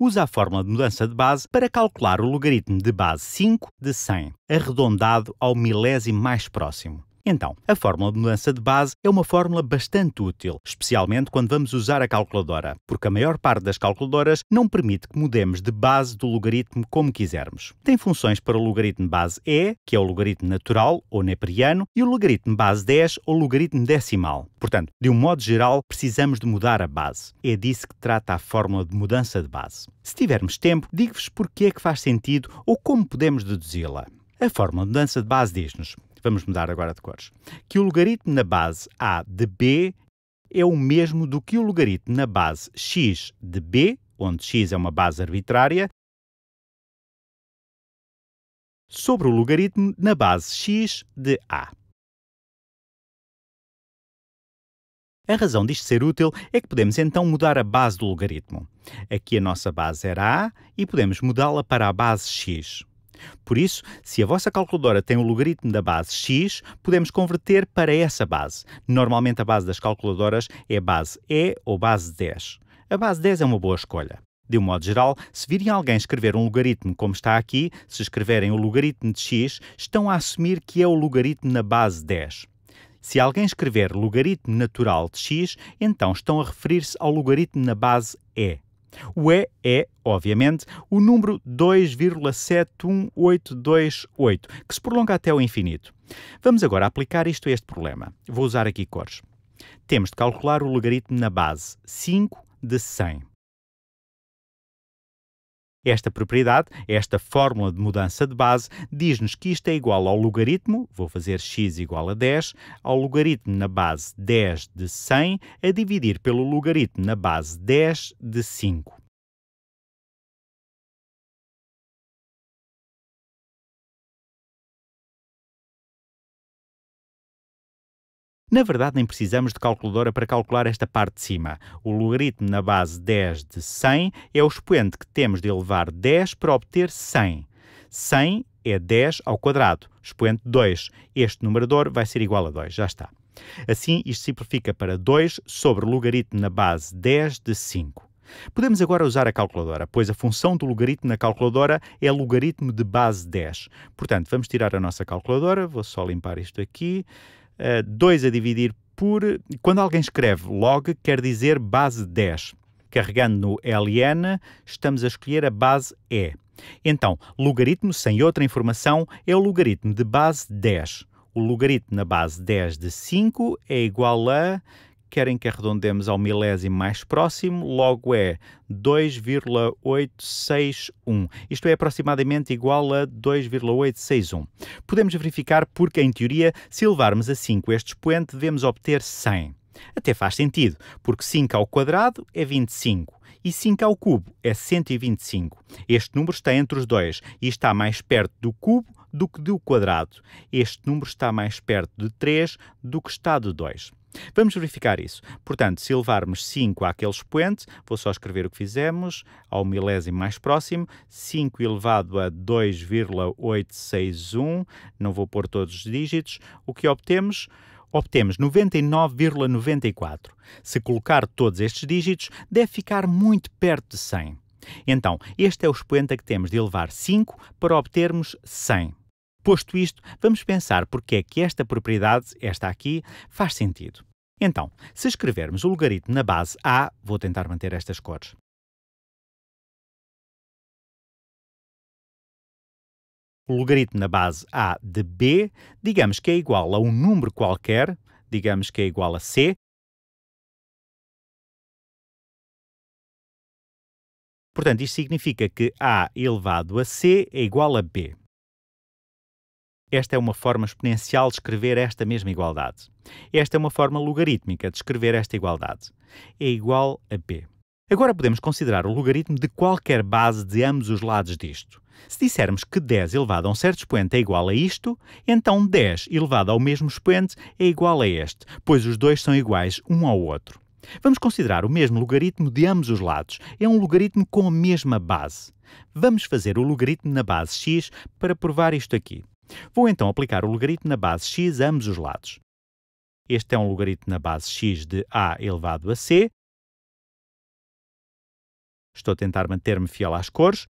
usa a fórmula de mudança de base para calcular o logaritmo de base 5 de 100, arredondado ao milésimo mais próximo. Então, a fórmula de mudança de base é uma fórmula bastante útil, especialmente quando vamos usar a calculadora, porque a maior parte das calculadoras não permite que mudemos de base do logaritmo como quisermos. Tem funções para o logaritmo base E, que é o logaritmo natural ou neperiano, e o logaritmo base 10 ou logaritmo decimal. Portanto, de um modo geral, precisamos de mudar a base. É disso que trata a fórmula de mudança de base. Se tivermos tempo, digo-vos porque é que faz sentido ou como podemos deduzi-la. A fórmula de mudança de base diz-nos Vamos mudar agora de cores. Que o logaritmo na base a de b é o mesmo do que o logaritmo na base x de b, onde x é uma base arbitrária, sobre o logaritmo na base x de a. A razão disto ser útil é que podemos então mudar a base do logaritmo. Aqui a nossa base era a e podemos mudá-la para a base x. Por isso, se a vossa calculadora tem o logaritmo da base x, podemos converter para essa base. Normalmente a base das calculadoras é base E ou base 10. A base 10 é uma boa escolha. De um modo geral, se virem alguém escrever um logaritmo como está aqui, se escreverem o logaritmo de x, estão a assumir que é o logaritmo na base 10. Se alguém escrever logaritmo natural de x, então estão a referir-se ao logaritmo na base e. O E é, obviamente, o número 2,71828, que se prolonga até o infinito. Vamos agora aplicar isto a este problema. Vou usar aqui cores. Temos de calcular o logaritmo na base 5 de 100. Esta propriedade, esta fórmula de mudança de base, diz-nos que isto é igual ao logaritmo, vou fazer x igual a 10, ao logaritmo na base 10 de 100, a dividir pelo logaritmo na base 10 de 5. Na verdade, nem precisamos de calculadora para calcular esta parte de cima. O logaritmo na base 10 de 100 é o expoente que temos de elevar 10 para obter 100. 100 é 10 ao quadrado, expoente 2. Este numerador vai ser igual a 2, já está. Assim, isto simplifica para 2 sobre logaritmo na base 10 de 5. Podemos agora usar a calculadora, pois a função do logaritmo na calculadora é logaritmo de base 10. Portanto, vamos tirar a nossa calculadora, vou só limpar isto aqui. 2 eh, a dividir por. Quando alguém escreve log, quer dizer base 10. Carregando no LN, estamos a escolher a base E. Então, logaritmo sem outra informação é o logaritmo de base 10. O logaritmo na base 10 de 5 é igual a querem que arredondemos ao milésimo mais próximo, logo é 2,861. Isto é aproximadamente igual a 2,861. Podemos verificar porque, em teoria, se levarmos a 5 este expoente, devemos obter 100. Até faz sentido, porque 5 ao quadrado é 25 e 5 ao cubo é 125. Este número está entre os dois e está mais perto do cubo do que do quadrado. Este número está mais perto de 3 do que está de 2. Vamos verificar isso. Portanto, se elevarmos 5 àquele expoente, vou só escrever o que fizemos, ao milésimo mais próximo, 5 elevado a 2,861, não vou pôr todos os dígitos, o que obtemos? Obtemos 99,94. Se colocar todos estes dígitos, deve ficar muito perto de 100. Então, este é o expoente a que temos de elevar 5 para obtermos 100. Posto isto, vamos pensar porque é que esta propriedade, esta aqui, faz sentido. Então, se escrevermos o logaritmo na base A, vou tentar manter estas cores, o logaritmo na base A de B, digamos que é igual a um número qualquer, digamos que é igual a C. Portanto, isto significa que A elevado a C é igual a B. Esta é uma forma exponencial de escrever esta mesma igualdade. Esta é uma forma logarítmica de escrever esta igualdade. É igual a b. Agora podemos considerar o logaritmo de qualquer base de ambos os lados disto. Se dissermos que 10 elevado a um certo expoente é igual a isto, então 10 elevado ao mesmo expoente é igual a este, pois os dois são iguais um ao outro. Vamos considerar o mesmo logaritmo de ambos os lados. É um logaritmo com a mesma base. Vamos fazer o logaritmo na base x para provar isto aqui. Vou então aplicar o logaritmo na base x a ambos os lados. Este é um logaritmo na base x de a elevado a c. Estou a tentar manter-me fiel às cores.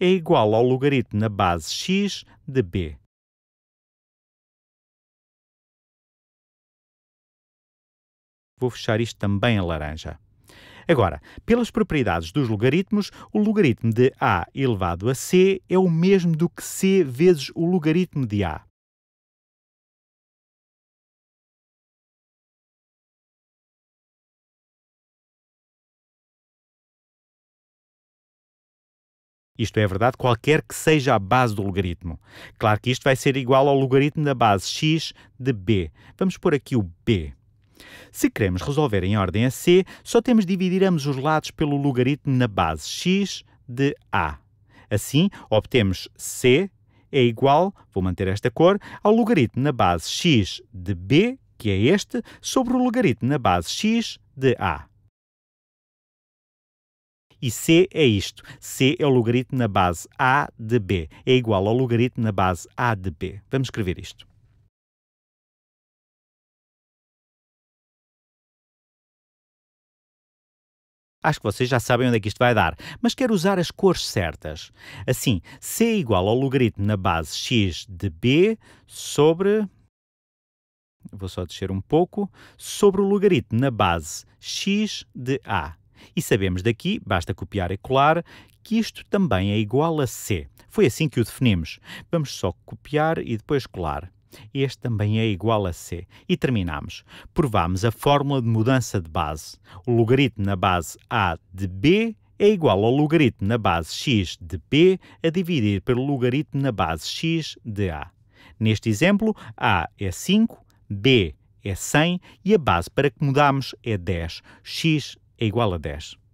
É igual ao logaritmo na base x de b. Vou fechar isto também em laranja. Agora, pelas propriedades dos logaritmos, o logaritmo de a elevado a c é o mesmo do que c vezes o logaritmo de a. Isto é verdade qualquer que seja a base do logaritmo. Claro que isto vai ser igual ao logaritmo da base x de b. Vamos pôr aqui o b. Se queremos resolver em ordem a c, só temos de dividir ambos os lados pelo logaritmo na base x de A. Assim, obtemos C é igual, vou manter esta cor, ao logaritmo na base x de B, que é este, sobre o logaritmo na base x de A. E C é isto. C é o logaritmo na base A de B. É igual ao logaritmo na base A de B. Vamos escrever isto. Acho que vocês já sabem onde é que isto vai dar, mas quero usar as cores certas. Assim, C é igual ao logaritmo na base x de b sobre... Vou só descer um pouco. Sobre o logaritmo na base x de a. E sabemos daqui, basta copiar e colar, que isto também é igual a c. Foi assim que o definimos. Vamos só copiar e depois colar. Este também é igual a C. E terminamos. Provamos a fórmula de mudança de base. O logaritmo na base A de B é igual ao logaritmo na base x de b a dividir pelo logaritmo na base x de a. Neste exemplo, a é 5, b é 100 e a base para que mudamos é 10. x é igual a 10.